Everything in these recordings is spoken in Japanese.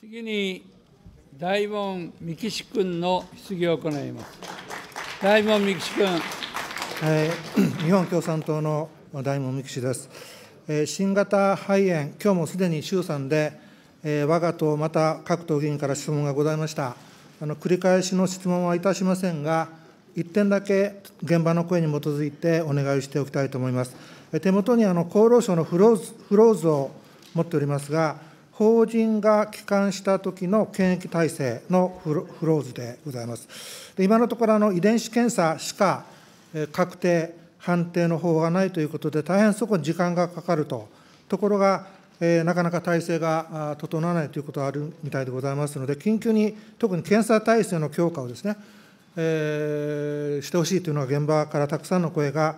次に大門三木君の質疑を行います。大門三木君。えー、日本共産党の大門三木です。えー、新型肺炎、今日もすでに衆参で、えー、我が党、また各党議員から質問がございました。あの繰り返しの質問はいたしませんが、一点だけ現場の声に基づいてお願いしておきたいと思います。手元にあの厚労省のフローズフローズを持っておりますが、法人が帰還した時の検疫体制のフローズでございます。で今のところあの、遺伝子検査しか確定、判定の方がないということで、大変そこに時間がかかると、ところが、えー、なかなか体制が整わないということはあるみたいでございますので、緊急に特に検査体制の強化をですね、えー、してほしいというのは現場からたくさんの声が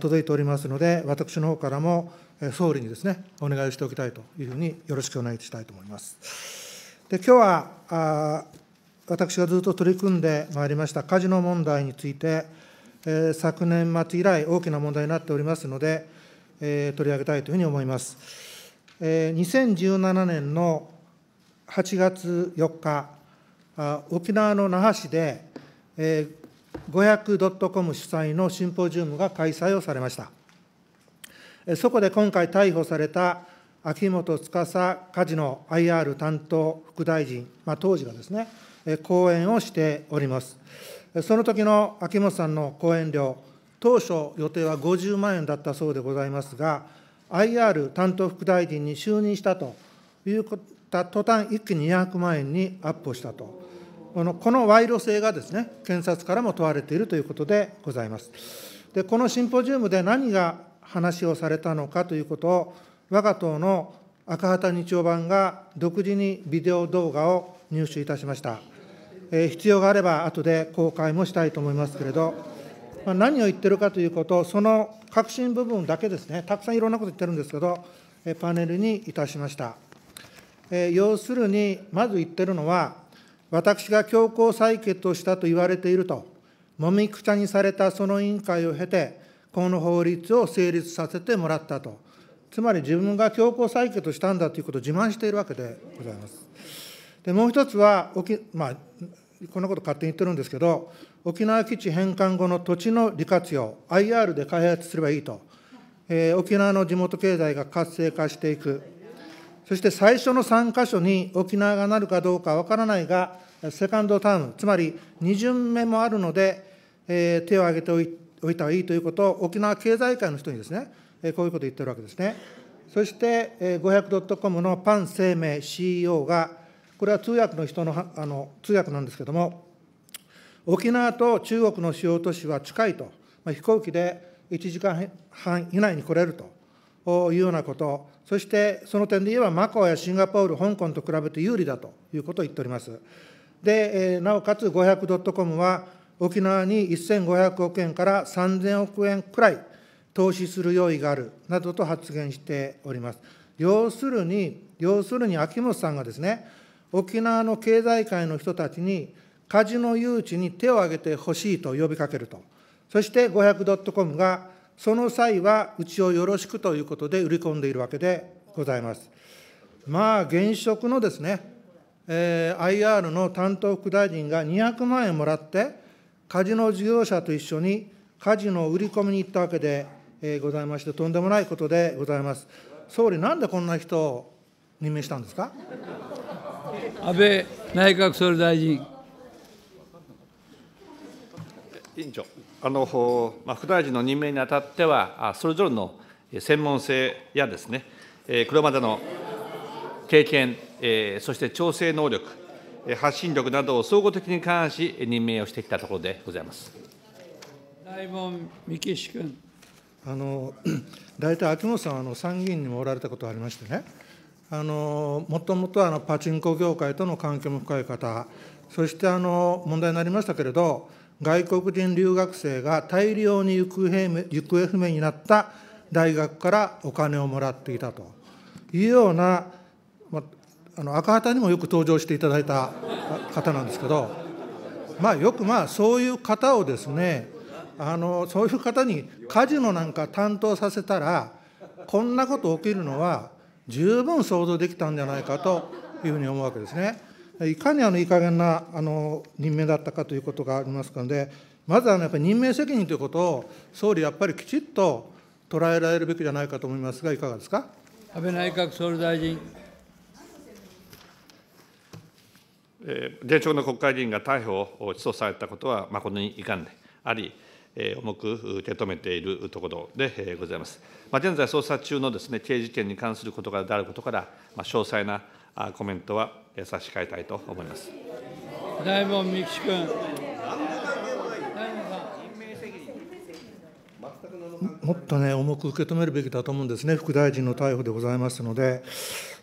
届いておりますので、私の方からも、総理にですね、お願いをしておきたいというふうに、よろしくお願いしたいと思います。で、今日は、あ私がずっと取り組んでまいりましたカジノ問題について、えー、昨年末以来、大きな問題になっておりますので、えー、取り上げたいというふうに思います。えー、2017年の8月4日、あ沖縄の那覇市で、えー、500.com 主催のシンポジウムが開催をされました。そこで今回逮捕された秋元司カジノ IR 担当副大臣、まあ、当時がですね、講演をしております。その時の秋元さんの講演料、当初予定は50万円だったそうでございますが、IR 担当副大臣に就任したということ途端一気に200万円にアップしたと。このこの賄賂性がですね、検察からも問われているということでございます。で、このシンポジウムで何が話をされたのかということを、我が党の赤旗日曜版が独自にビデオ動画を入手いたしました。えー、必要があれば、後で公開もしたいと思いますけれど、まあ、何を言ってるかということ、を、その核心部分だけですね、たくさんいろんなこと言ってるんですけど、えー、パネルにいたしました。えー、要するに、まず言ってるのは、私が強行採決をしたと言われていると、もみくちゃにされたその委員会を経て、この法律を成立させてもらったと、つまり自分が強行採決したんだということを自慢しているわけでございます。でもう一つはまあ、こんなこと勝手に言ってるんですけど、沖縄基地返還後の土地の利活用、IR で開発すればいいと、えー、沖縄の地元経済が活性化していく、そして最初の3か所に沖縄がなるかどうかわからないが、セカンドターム、つまり2巡目もあるので、えー、手を挙げておいて、おいた方がいいということを、沖縄経済界の人にですね、こういうことを言ってるわけですね。そして、500.com のパン生命 CEO が、これは通訳の人のあの通訳なんですけれども、沖縄と中国の主要都市は近いと、まあ、飛行機で1時間半以内に来れるというようなこと、そしてその点で言えば、マカオやシンガポール、香港と比べて有利だということを言っております。で、なおかつ 500.com は、沖縄に1500億円から3000億円くらい投資する用意があるなどと発言しております。要するに、要するに秋元さんがですね、沖縄の経済界の人たちに、カジノ誘致に手を挙げてほしいと呼びかけると、そして500ドットコムが、その際はうちをよろしくということで売り込んでいるわけでございます。まあ、現職のですね、えー、IR の担当副大臣が200万円もらって、カジノ事業者と一緒にカジノを売り込みに行ったわけで、えー、ございまして、とんでもないことでございます。総理、なんでこんな人を任命したんですか安倍内閣総理大臣。委員長あの、まあ、副大臣の任命にあたっては、それぞれの専門性やですね、これまでの経験、そして調整能力、発信力などを総合的に勘案し、任命をしてきたところでございます。大門美樹氏君。あの 大体秋元さんはあの参議院にもおられたことがありましてね、あのもともとあのパチンコ業界との関係も深い方、そしてあの問題になりましたけれど、外国人留学生が大量に行方不明になった大学からお金をもらっていたというような、まあの赤旗にもよく登場していただいた方なんですけど、まあ、よくまあそういう方をですねあのそういう方にカジノなんか担当させたらこんなこと起きるのは十分想像できたんじゃないかというふうに思うわけですね。いかにあのいい加減なあの任命だったかということがありますので、まずあのやっぱり任命責任ということを、総理、やっぱりきちっと捉えられるべきじゃないかと思いますが、いかがですか安倍内閣総理大臣。現職の国会議員が逮捕・起訴されたことは誠に遺憾であり、重く受け止めているところでございます。まあ、現在、捜査中のです、ね、刑事件に関することであることから、まあ、詳細なコメントは差し控えたいと思います。大門美希君。もっとね、重く受け止めるべきだと思うんですね、副大臣の逮捕でございますので、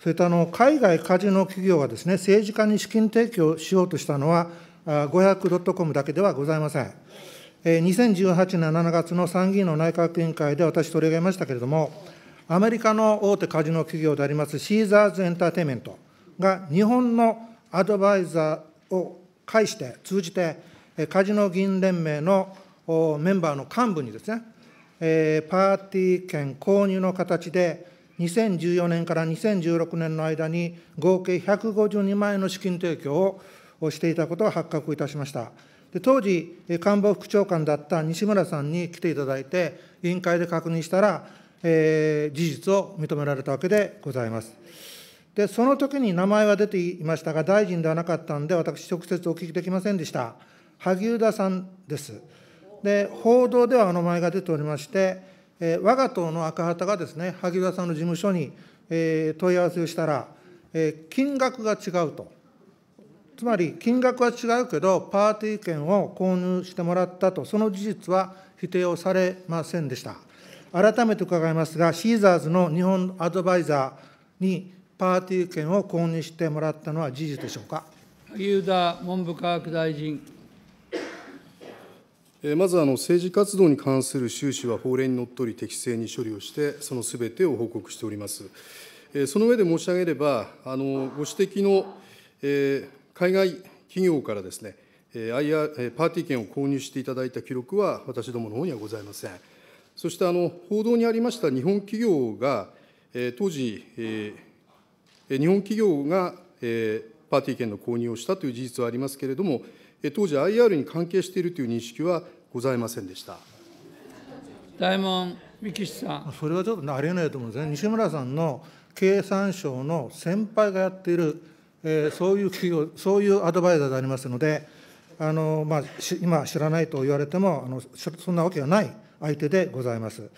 それとあの海外カジノ企業がですね、政治家に資金提供しようとしたのは、500ドットコムだけではございません。2018年7月の参議院の内閣委員会で私取り上げましたけれども、アメリカの大手カジノ企業でありますシーザーズエンターテイメントが日本のアドバイザーを介して、通じて、カジノ議員連盟のメンバーの幹部にですね、パーティー券購入の形で、2014年から2016年の間に合計152万円の資金提供をしていたことが発覚いたしました。で当時、官房副長官だった西村さんに来ていただいて、委員会で確認したら、えー、事実を認められたわけでございます。で、その時に名前は出ていましたが、大臣ではなかったんで、私、直接お聞きできませんでした。萩生田さんです。で報道では名前が出ておりまして、えー、我が党の赤旗がですね萩生田さんの事務所に、えー、問い合わせをしたら、えー、金額が違うと、つまり金額は違うけど、パーティー券を購入してもらったと、その事実は否定をされませんでした。改めて伺いますが、シーザーズの日本アドバイザーにパーティー券を購入してもらったのは事実でしょうか。萩生田文部科学大臣。まず政治活動に関する収支は法令にのっとり適正に処理をして、そのすべてを報告しております。その上で申し上げれば、ご指摘の海外企業からですね、IR、パーティー券を購入していただいた記録は、私どものほうにはございません。そしてあの報道にありました日本企業が、当時、日本企業がパーティー券の購入をしたという事実はありますけれども、当時、IR に関係しているという認識はございませんでした大門三木さん。それはちょっとありえないと思うんですね、西村さんの経産省の先輩がやっている、えー、そういう企業、そういうアドバイザーでありますので、あのまあ、今、知らないと言われてもあの、そんなわけがない相手でございます。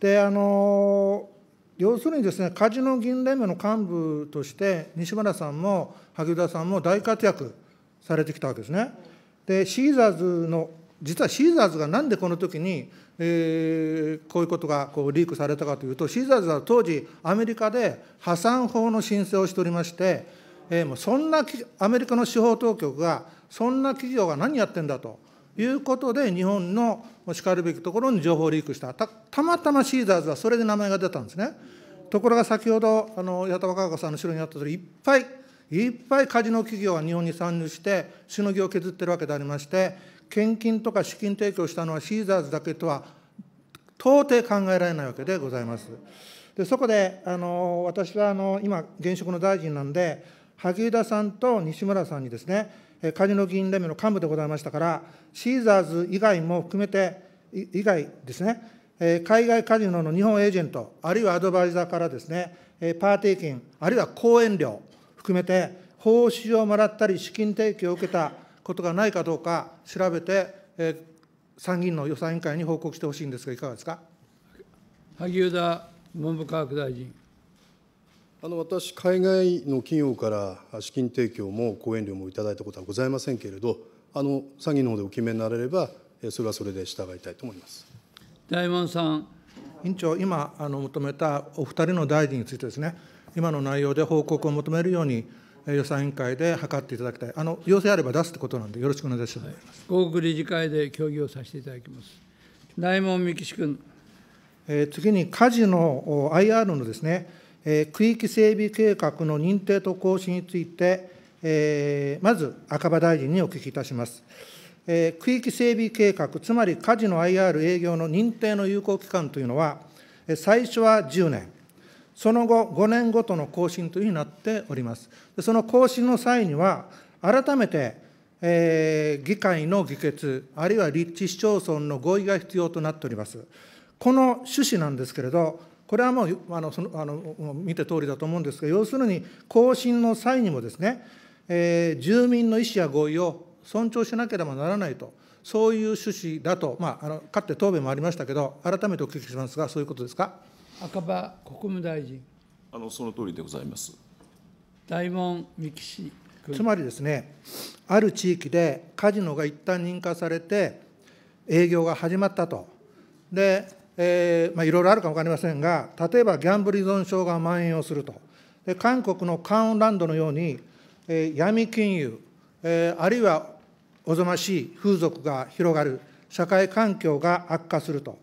であの要するにですね、カジノ議員連盟の幹部として、西村さんも萩生田さんも大活躍されてきたわけですね。でシーザーズの実はシーザーズがなんでこの時に、えー、こういうことがこうリークされたかというとシーザーズは当時アメリカで破産法の申請をしておりまして、えー、もうそんなアメリカの司法当局がそんな企業が何やってんだということで日本のしかるべきところに情報をリークしたたまたまシーザーズはそれで名前が出たんですね。ところが先ほどあの八田若子さんの後ろにあったおりいっぱいいっぱいカジノ企業は日本に参入して、しのぎを削ってるわけでありまして、献金とか資金提供したのはシーザーズだけとは到底考えられないわけでございます。でそこであの私はあの今、現職の大臣なんで、萩生田さんと西村さんにですね、カジノ議員連盟の幹部でございましたから、シーザーズ以外も含めて、以外ですね、海外カジノの日本エージェント、あるいはアドバイザーからですね、パーティー金、あるいは講演料、含めて、報酬をもらったり、資金提供を受けたことがないかどうか調べて、えー、参議院の予算委員会に報告してほしいんですが、いかがですか萩生田文部科学大臣。あの私、海外の企業から資金提供も講演料もいただいたことはございませんけれど、あの参議院の方でお決めになれれば、それはそれで従いたいと思います大門さん。委員長、今あの求めたお二人の大臣についてですね、今の内容で報告を求めるように、予算委員会で図っていただきたい、あの要請あれば出すということなんで、よろしくお願いします、はい、合区理事会で協議をさせていただきます。内門美岸君、え次にカ事の IR のですね、え区域整備計画の認定と更新について、えまず赤羽大臣にお聞きいたします。え区域整備計画、つまりカ事の IR 営業の認定の有効期間というのは、最初は10年、その後、5年ごとの更新というふうになっております。その更新の際には、改めて、えー、議会の議決、あるいは立地市町村の合意が必要となっております。この趣旨なんですけれど、これはもうあのそのあの見て通りだと思うんですが、要するに更新の際にもですね、えー、住民の意思や合意を尊重しなければならないと、そういう趣旨だと、まあ、あのかつて答弁もありましたけど、改めてお聞きしますが、そういうことですか。赤羽国務大臣。あのその通りでございます。大門三木氏。つまりですね、ある地域でカジノが一旦認可されて、営業が始まったと、で、えーまあ、いろいろあるか分かりませんが、例えばギャンブル依存症が蔓延をすると、で韓国のカーンランドのように、えー、闇金融、えー、あるいはおぞましい風俗が広がる、社会環境が悪化すると。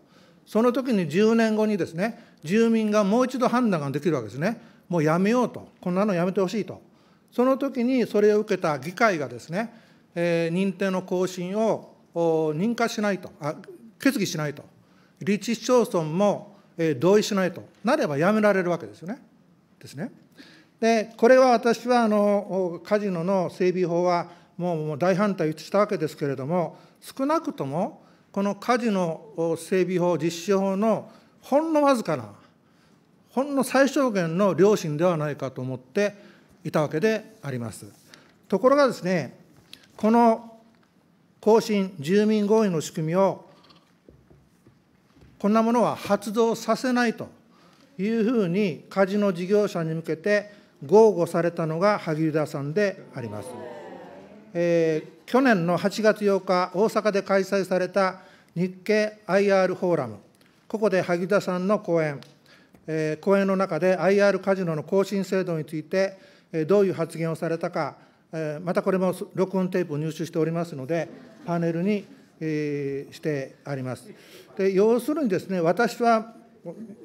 その時に10年後にですね住民がもう一度判断ができるわけですねもうやめようとこんなのやめてほしいとその時にそれを受けた議会がですね、えー、認定の更新を認可しないとあ決議しないと立地市町村も、えー、同意しないとなればやめられるわけですよねですねでこれは私はあのカジノの整備法はもう大反対したわけですけれども少なくともこのカジノ整備法、実施法のほんのわずかな、ほんの最小限の良心ではないかと思っていたわけであります。ところがですね、この更新、住民合意の仕組みを、こんなものは発動させないというふうに、カジノ事業者に向けて豪語されたのが萩生田さんであります。えー、去年の8月8日、大阪で開催された日経 IR フォーラム、ここで萩田さんの講演、えー、講演の中で IR カジノの更新制度について、えー、どういう発言をされたか、えー、またこれも録音テープを入手しておりますので、パネルに、えー、してあります。で要するにですね、私は、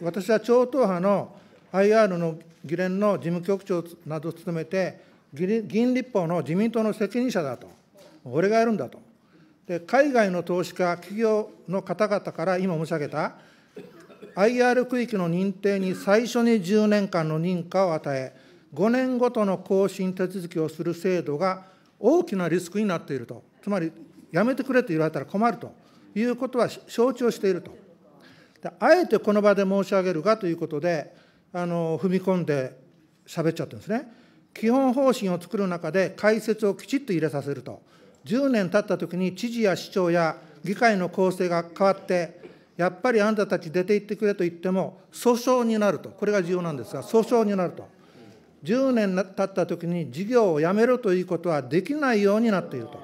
私は超党派の IR の議連の事務局長などを務めて、議員立法の自民党の責任者だと、俺がやるんだと。で海外の投資家、企業の方々から今申し上げた、IR 区域の認定に最初に10年間の認可を与え、5年ごとの更新手続きをする制度が大きなリスクになっていると、つまりやめてくれと言われたら困るということは承知をしていると。であえてこの場で申し上げるがということで、あの踏み込んでしゃべっちゃってるんですね。基本方針を作る中で解説をきちっと入れさせると、10年経ったときに知事や市長や議会の構成が変わって、やっぱりあんたたち出て行ってくれと言っても、訴訟になると、これが重要なんですが、訴訟になると、10年経ったときに事業をやめろということはできないようになっていると、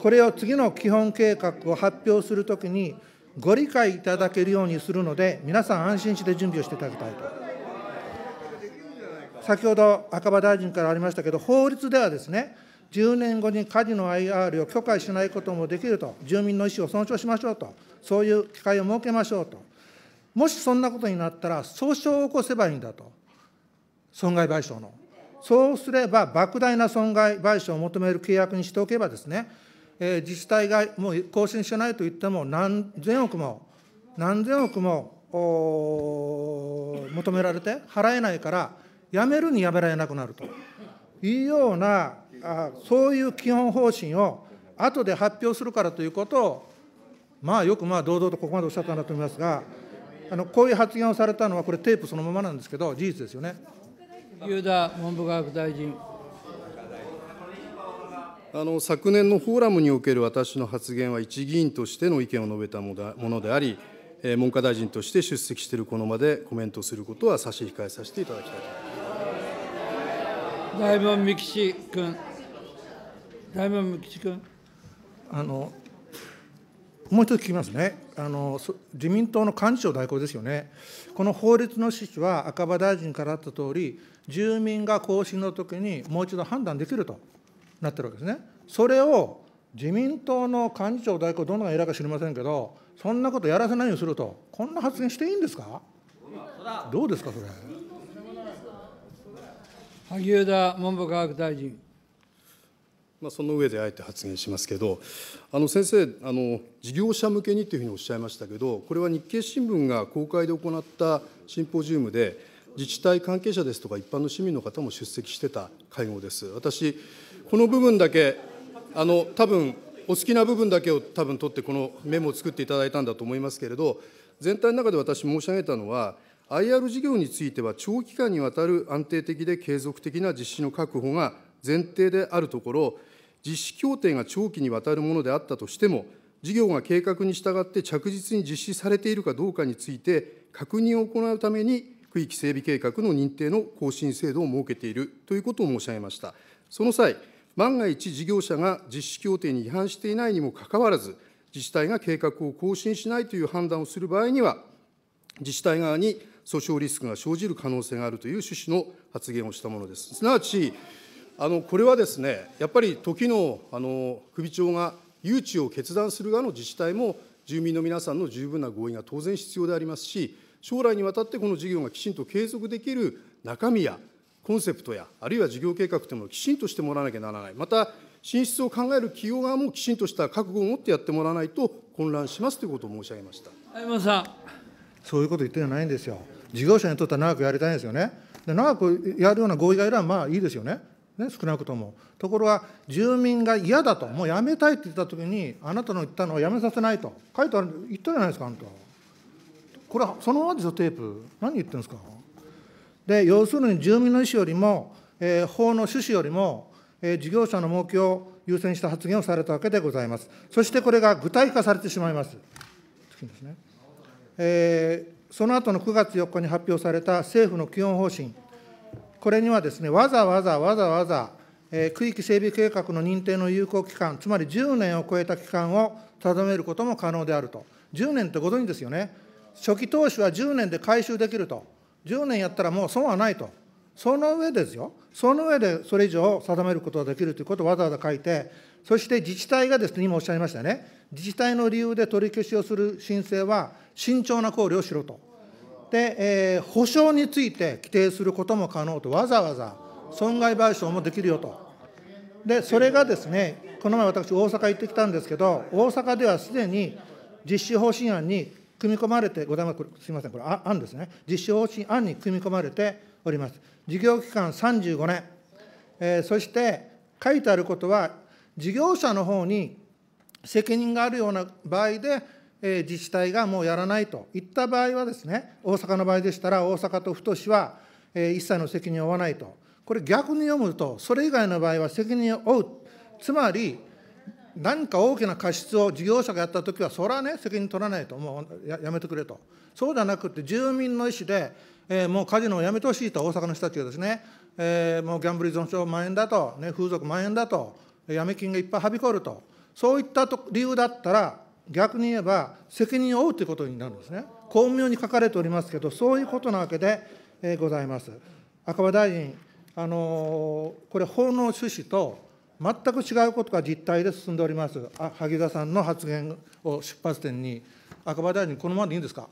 これを次の基本計画を発表するときに、ご理解いただけるようにするので、皆さん安心して準備をしていただきたいと。先ほど赤羽大臣からありましたけど、法律ではですね、10年後にカジノ IR を許可しないこともできると、住民の意思を尊重しましょうと、そういう機会を設けましょうと、もしそんなことになったら、訴訟を起こせばいいんだと、損害賠償の。そうすれば、莫大な損害賠償を求める契約にしておけばですね、えー、自治体がもう更新しないといっても、何千億も、何千億も求められて払えないから、やめるにやめられなくなるというような、あそういう基本方針を後で発表するからということを、まあ、よくまあ堂々とここまでおっしゃったんだと思いますが、あのこういう発言をされたのは、これ、テープそのままなんですけど、事実ですよね。湯田文部科学大臣あの昨年のフォーラムにおける私の発言は、一議員としての意見を述べたものであり、文科大臣として出席しているこの場でコメントすることは差し控えさせていただきたいと思います。大門美吉君。大門美吉君。あの。もう一つ聞きますねあの、自民党の幹事長代行ですよね、この法律の趣旨は赤羽大臣からあった通り、住民が更新の時にもう一度判断できるとなってるわけですね、それを自民党の幹事長代行、どんな偉いか知りませんけど、そんなことやらせないようにすると、こんな発言していいんですか、どうですか、それ。萩生田文部科学大臣。まあ、その上であえて発言しますけど、あの先生あの、事業者向けにというふうにおっしゃいましたけど、これは日経新聞が公開で行ったシンポジウムで、自治体関係者ですとか、一般の市民の方も出席してた会合です。私、この部分だけ、あの多分お好きな部分だけを多分取って、このメモを作っていただいたんだと思いますけれど、全体の中で私、申し上げたのは、IR 事業については、長期間にわたる安定的で継続的な実施の確保が前提であるところ、実施協定が長期にわたるものであったとしても、事業が計画に従って着実に実施されているかどうかについて、確認を行うために、区域整備計画の認定の更新制度を設けているということを申し上げました。その際、万が一事業者が実施協定に違反していないにもかかわらず、自治体が計画を更新しないという判断をする場合には、自治体側に訴訟リスクが生じる可能性があるという趣旨の発言をしたものです。すなわち、あのこれはですね、やっぱり時のあの首長が誘致を決断する側の自治体も、住民の皆さんの十分な合意が当然必要でありますし、将来にわたってこの事業がきちんと継続できる中身やコンセプトや、あるいは事業計画というものをきちんとしてもらわなきゃならない、また、進出を考える企業側もきちんとした覚悟を持ってやってもらわないと混乱しますということを申し上げました。相馬さんそういうこと言ってないんですよ。事業者にとっては長くやりたいんですよね。で長くやるような合意がいればまあいいですよね。ね、少なくとも。ところが、住民が嫌だと、もうやめたいって言ったときに、あなたの言ったのをやめさせないと、書いてある言ったじゃないですか、あんた。これはそのままですよ、テープ。何言ってるんですか。で、要するに住民の意思よりも、えー、法の趣旨よりも、えー、事業者の儲けを優先した発言をされたわけでございます。そしてこれが具体化されてしまいます。次ですね。えーその後の9月4日に発表された政府の基本方針、これにはですね、わざわざわざわざ、えー、区域整備計画の認定の有効期間、つまり10年を超えた期間を定めることも可能であると。10年ってご存知ですよね。初期投資は10年で回収できると。10年やったらもう損はないと。その上ですよ。その上でそれ以上定めることができるということをわざわざ書いて、そして自治体がですね、今おっしゃいましたね。自治体の理由で取り消しをする申請は、慎重な考慮をしろと。で、えー、補償について規定することも可能と、わざわざ損害賠償もできるよと。で、それがですね、この前私、大阪行ってきたんですけど、大阪ではすでに実施方針案に組み込まれてございます。すみません、これ、案ですね。実施方針案に組み込まれております。事業期間35年、えー、そして書いてあることは、事業者の方に責任があるような場合で、え自治体がもうやらないといった場合はですね、大阪の場合でしたら、大阪と府都市は、え一切の責任を負わないと、これ逆に読むと、それ以外の場合は責任を負う、つまり、何か大きな過失を事業者がやったときは、それはね、責任取らないと、もうやめてくれと、そうじゃなくて、住民の意思で、えもうカジノをやめてほしいと、大阪の人たちがですね、えもうギャンブル依存症蔓延だと、ね、風俗蔓延だと、闇金がいっぱいはびこると、そういったと理由だったら、逆に言えば責任を負うということになるんですね。巧妙に書かれておりますけど、そういうことなわけで、えー、ございます。赤羽大臣、あのー、これ、法の趣旨と全く違うことが実態で進んでおります、あ萩田さんの発言を出発点に、赤羽大臣、このままでいいんですか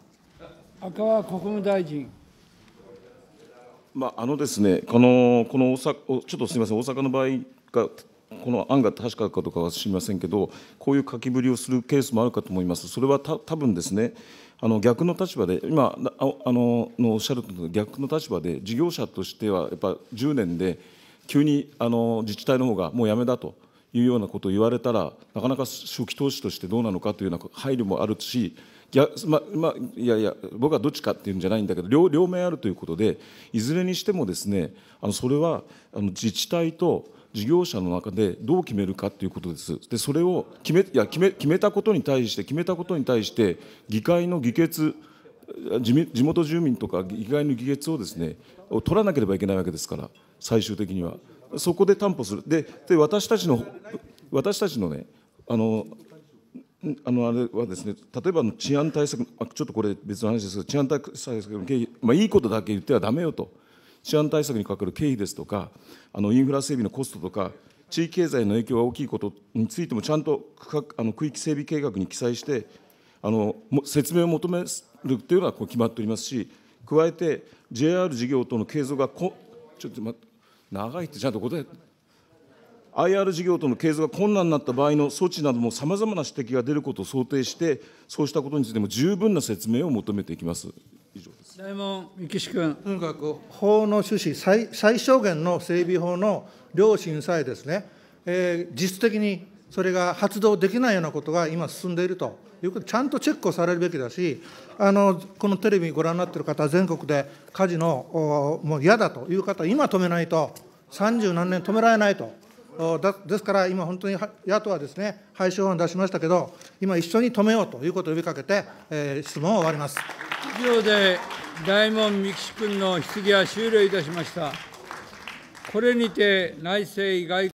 赤羽国務大臣。まあ、あのですね、このこの大阪、ちょっとすみません、大阪の場合がこの案が確かかどうかは知りませんけど、こういう書きぶりをするケースもあるかと思います、それはた多分ですね、あの逆の立場で、今あののおっしゃると逆の立場で、事業者としてはやっぱ10年で、急にあの自治体の方がもうやめだというようなことを言われたら、なかなか初期投資としてどうなのかというような配慮もあるし、いや,、ままいやいや、僕はどっちかっていうんじゃないんだけど、両両面あるということで、いずれにしてもですね、あのそれはあの自治体と事業者の中でどう決めるかということです。でそれを決めいや決め決めたことに対して決めたことに対して議会の議決地元住民とか議会の議決をですね取らなければいけないわけですから最終的にはそこで担保するでで私たちの私たちのねあのあのあれはですね例えば治安対策あちょっとこれ別の話ですけど治安対策の経費、まあ、いいことだけ言ってはだめよと。治安対策にかかる経費ですとか、あのインフラ整備のコストとか、地域経済の影響が大きいことについても、ちゃんとあの区域整備計画に記載して、あの説明を求めるというのはこう決まっておりますし、加えて JR 事業等の継続がこ、ちょっと待って、長いってちゃんと答え IR 事業との継続が困難になった場合の措置などもさまざまな指摘が出ることを想定して、そうしたことについても十分な説明を求めていきます。白門美樹君。とにかく法の趣旨最、最小限の整備法の良心さえですね、えー、実質的にそれが発動できないようなことが今進んでいるということ、ちゃんとチェックをされるべきだし、あのこのテレビご覧になっている方、全国で火事のもう嫌だという方、今止めないと、三十何年止められないと。だですから今、本当に野党はですね廃止法案出しましたけど、今、一緒に止めようということを呼びかけて、えー、質問を終わります。以上で大門三木君の質疑は終了いたしました。これにて内政